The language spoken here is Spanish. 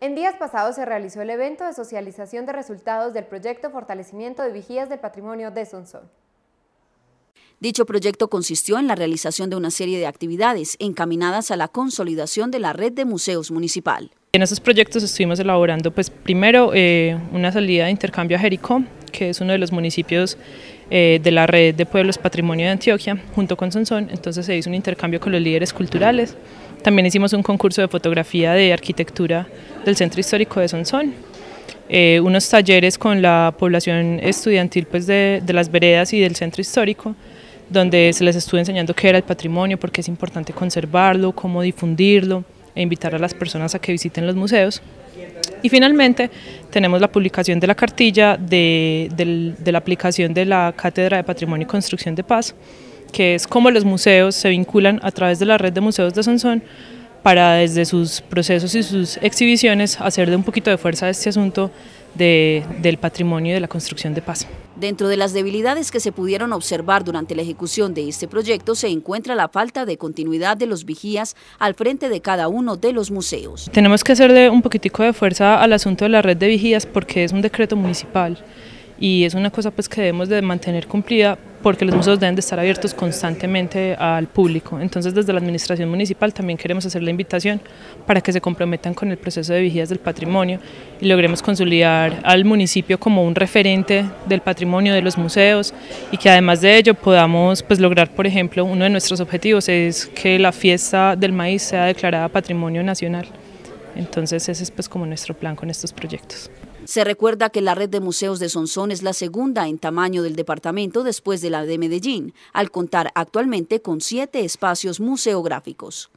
En días pasados se realizó el evento de socialización de resultados del proyecto Fortalecimiento de Vigías del Patrimonio de Sonsón. Dicho proyecto consistió en la realización de una serie de actividades encaminadas a la consolidación de la red de museos municipal. En esos proyectos estuvimos elaborando, pues primero, eh, una salida de intercambio a Jericó, que es uno de los municipios eh, de la red de pueblos patrimonio de Antioquia, junto con sonsón entonces se hizo un intercambio con los líderes culturales. También hicimos un concurso de fotografía de arquitectura del Centro Histórico de Sonsón, eh, unos talleres con la población estudiantil pues, de, de las veredas y del Centro Histórico, donde se les estuvo enseñando qué era el patrimonio, por qué es importante conservarlo, cómo difundirlo, e invitar a las personas a que visiten los museos. Y finalmente tenemos la publicación de la cartilla de, la aplicación de la Cátedra de Patrimonio y Construcción de Paz, que es cómo los museos se vinculan a través de la red de museos de Sansón para desde sus procesos y sus exhibiciones hacer de un poquito de fuerza este asunto del patrimonio y de la construcción de paz. Dentro de las debilidades que se pudieron observar durante la ejecución de este proyecto se encuentra la falta de continuidad de los vigías al frente de cada uno de los museos. Tenemos que hacerle un poquitico de fuerza al asunto de la red de vigías porque es un decreto municipal y es una cosa pues que debemos de mantener cumplida porque los museos deben de estar abiertos constantemente al público. Entonces desde la administración municipal también queremos hacer la invitación para que se comprometan con el proceso de vigías del patrimonio y logremos consolidar al municipio como un referente del patrimonio de los museos y que además de ello podamos pues lograr, por ejemplo, uno de nuestros objetivos es que la fiesta del maíz sea declarada patrimonio nacional. Entonces ese es pues como nuestro plan con estos proyectos. Se recuerda que la red de museos de Sonsón es la segunda en tamaño del departamento después de la de Medellín, al contar actualmente con siete espacios museográficos.